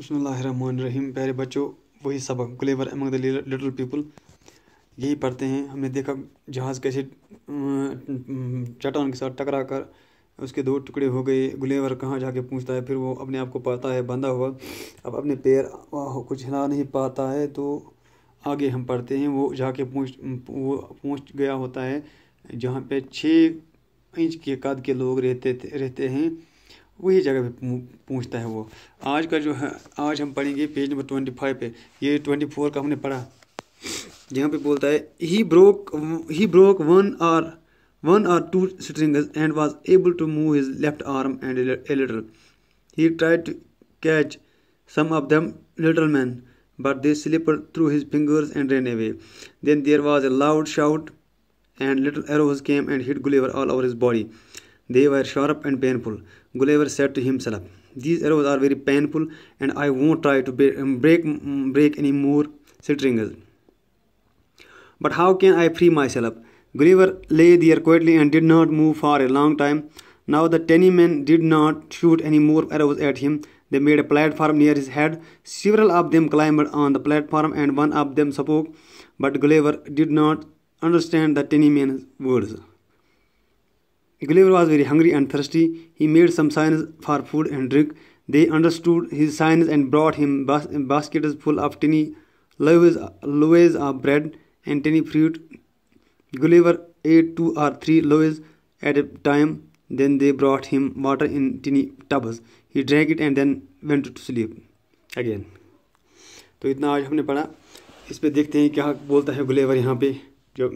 बसमीम प्यारे बच्चों वही सबक Gulliver among the little people यही पढ़ते हैं हमने देखा जहाज़ कैसे अं, चट्टान के साथ टकरा कर उसके दो टुकड़े हो गए गुलेवर कहाँ जाके पूछता है फिर वो अपने आप को पाता है बंधा हुआ अब अपने पैर कुछ हिला नहीं पाता है तो आगे हम पढ़ते हैं वो जाके पहुँच वो पहुँच गया होता है जहाँ पे छः इंच के कद के लोग रहते थे रहते हैं वही जगह पे पूछता है वो आज का जो है आज हम पढ़ेंगे पेज नंबर ट्वेंटी फाइव पे ये ट्वेंटी फोर का हमने पढ़ा जहाँ पे बोलता है he broke he broke one or one or two string and was able to move his left arm and a little he try to catch some of them little man but they slipper through his fingers and ran away then there was a loud shout and little arrows came and hit Gulliver all over his body They were sharp and painful. Gulliver said to himself, These arrows are very painful, and I won't try to um, break, um, break any more strings. But how can I free myself? Gulliver lay there quietly and did not move for a long time. Now the tiny men did not shoot any more arrows at him. They made a platform near his head. Several of them climbed on the platform and one of them spoke, but Gulliver did not understand the tiny men's words. Gulliver was very hungry and thirsty. He made some signs for food and drink. They understood his signs and brought him bas baskets full of tiny loaves, loaves of bread and tiny fruit. Gulliver ate two or three loaves at a time. Then they brought him water in tiny tubs. He drank it and then went to sleep. Again. तो इतना हमने पढ़ा इस पे देखते हैं क्या बोलता है यहाँ पे जो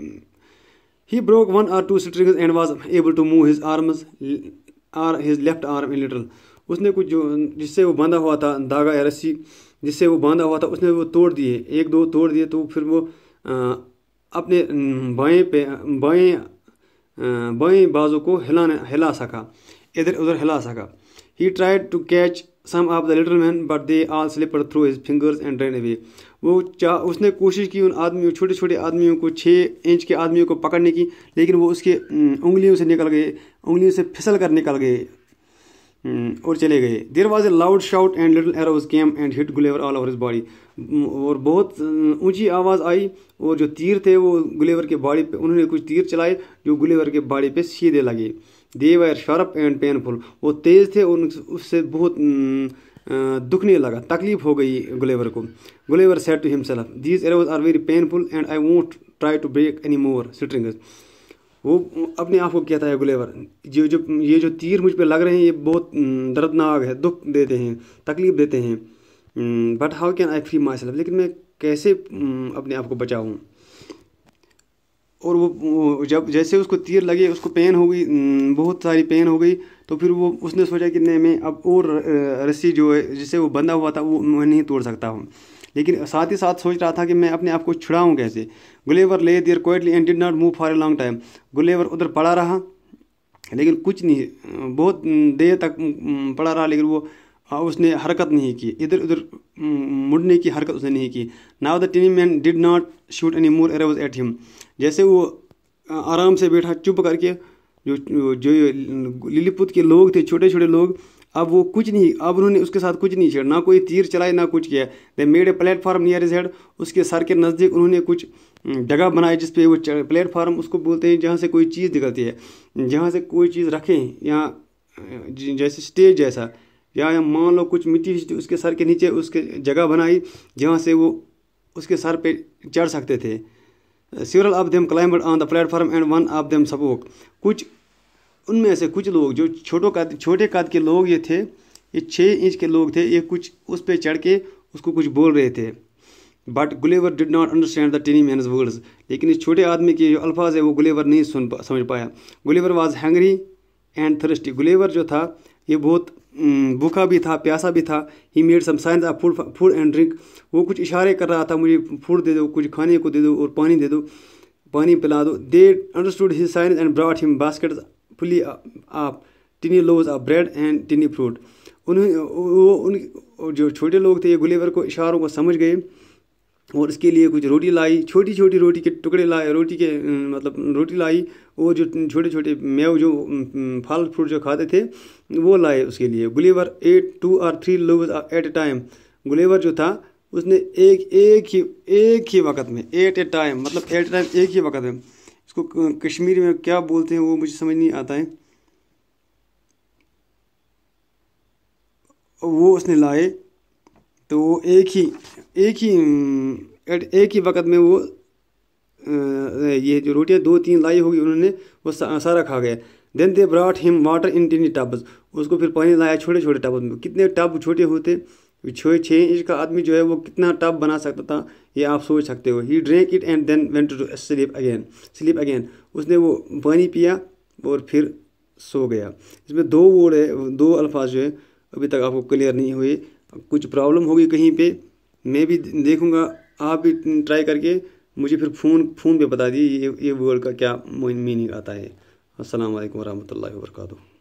He broke one or two strings and was able to move his arms or his left arm a little. उसने कुछ जो जिससे वो बांधा हुआ था धागा या रस्सी जिससे वो बांधा हुआ था उसने वो तोड़ दिए एक दो तोड़ दिए तो फिर वो आ, अपने बाएं पे बाएं बाएं बाजू को हिलाने हिला सका इधर उधर हिला सका he tried to catch some of the little man but they all slipper through his fingers and ran away वो चा उसने कोशिश की उन आदमियों छोटे छोटे आदमियों को छः इंच के आदमियों को पकड़ने की लेकिन वो उसके उंगलियों से निकल गए उंगलियों से फिसल कर निकल गए और चले गए there was a loud shout and little arrows came and hit Gulliver all over his body और बहुत ऊंची आवाज़ आई और जो तीर थे वो गुलेवर के बॉडी पे उन्होंने कुछ तीर चलाए जो गुलेवर के बॉडी पे सीधे लगे they were sharp and painful वो तेज़ थे उन उससे बहुत दुखने लगा तकलीफ हो गई गुलेवर को Gulliver said to himself these arrows are very painful and I won't try to break any more strings वो अपने आप को कहता है गुलेवर ये जो ये जो तीर मुझ पर लग रहे हैं ये बहुत दर्दनाक है दुख देते हैं तकलीफ देते हैं but how can I free myself लेकिन मैं कैसे अपने आप को बचाऊँ और वो जब जैसे उसको तीर लगे उसको पेन हो गई बहुत सारी पेन हो गई तो फिर वो उसने सोचा कि नहीं मैं अब और रस्सी जो है जिससे वो बंधा हुआ था वो मैं नहीं तोड़ सकता हूँ लेकिन साथ ही साथ सोच रहा था कि मैं अपने आप को छुड़ाऊँ कैसे Gulliver lay there quietly and did not move for a long time Gulliver उधर पड़ा रहा लेकिन कुछ नहीं बहुत देर तक पड़ा रहा लेकिन वो हाँ, उसने हरकत नहीं की इधर उधर मुड़ने की हरकत उसने नहीं की now the tiny man did not shoot any more arrows at him जैसे वो आराम से बैठा चुप करके जो जो लिलीपुत के लोग थे छोटे छोटे लोग अब वो कुछ नहीं अब उन्होंने उसके साथ कुछ नहीं छेड़ा ना कोई तीर चलाए ना कुछ किया they made a platform near his head उसके सर के नज़दीक उन्होंने कुछ जगह बनाई जिस वो प्लेटफार्म उसको बोलते हैं जहाँ से कोई चीज़ निकलती है जहाँ से कोई चीज़ रखें या जैसे स्टेज जैसा या, मान लो कुछ मिट्टी उसके सर के नीचे उसके जगह बनाई जहाँ से वो उसके सर पे चढ़ सकते थे several of them climbed on the platform and one of them spoke कुछ उनमें से कुछ लोग जो छोटो कद छोटे कद के लोग ये थे ये छः इंच के लोग थे ये कुछ उस पर चढ़ के उसको कुछ बोल रहे थे but Gulliver did not understand the tiny men's words लेकिन इस छोटे आदमी के जो अल्फाज है वो गुलेवर नहीं सुन पा, समझ पाया Gulliver was hungry and thirsty Gulliver जो था ये बहुत भूखा भी था प्यासा भी था he made some signs of food food and drink वो कुछ इशारे कर रहा था मुझे फूड दे दो कुछ खाने को दे दो और पानी दे दो पानी पिला दो they understood his signs and brought him basket fully of tiny loaves of bread and tiny fruit उन्हें वो उन जो छोटे लोग थे ये गुलेवर को इशारों को समझ गए और इसके लिए कुछ रोटी लाई छोटी छोटी रोटी के टुकड़े लाए रोटी के मतलब रोटी लाई और जो छोटे छोटे मेव जो फल फ्रूट जो खाते थे वो लाए उसके लिए Gulliver ate two or three loaves at a time Gulliver जो था उसने एक एक ही एक ही वक्त में एट ए टाइम मतलब एट ए टाइम एक ही वक्त में इसको कश्मीर में क्या बोलते हैं वो मुझे समझ नहीं आता है वो उसने लाए तो वो एक ही एक ही एट एक ही वक्त में वो ये जो रोटियां दो तीन लाई होगी उन्होंने वो सारा खा गया then they brought him water in tiny tubs उसको फिर पानी लाया छोटे छोटे टब में कितने टब छोटे होते छः छः इंच का आदमी जो है वो कितना टब बना सकता था ये आप सोच सकते हो he drank it and then went to sleep again sleep again उसने वो पानी पिया और फिर सो गया इसमें दो वर्ड है दो अल्फाज जो है अभी तक आपको क्लियर नहीं हुए कुछ प्रॉब्लम होगी कहीं पे मैं भी देखूँगा आप भी ट्राई करके मुझे फिर फ़ोन फ़ोन पे बता दिए ये ये वर्ड का क्या मीनिंग आता है असलम वरहमल वर्का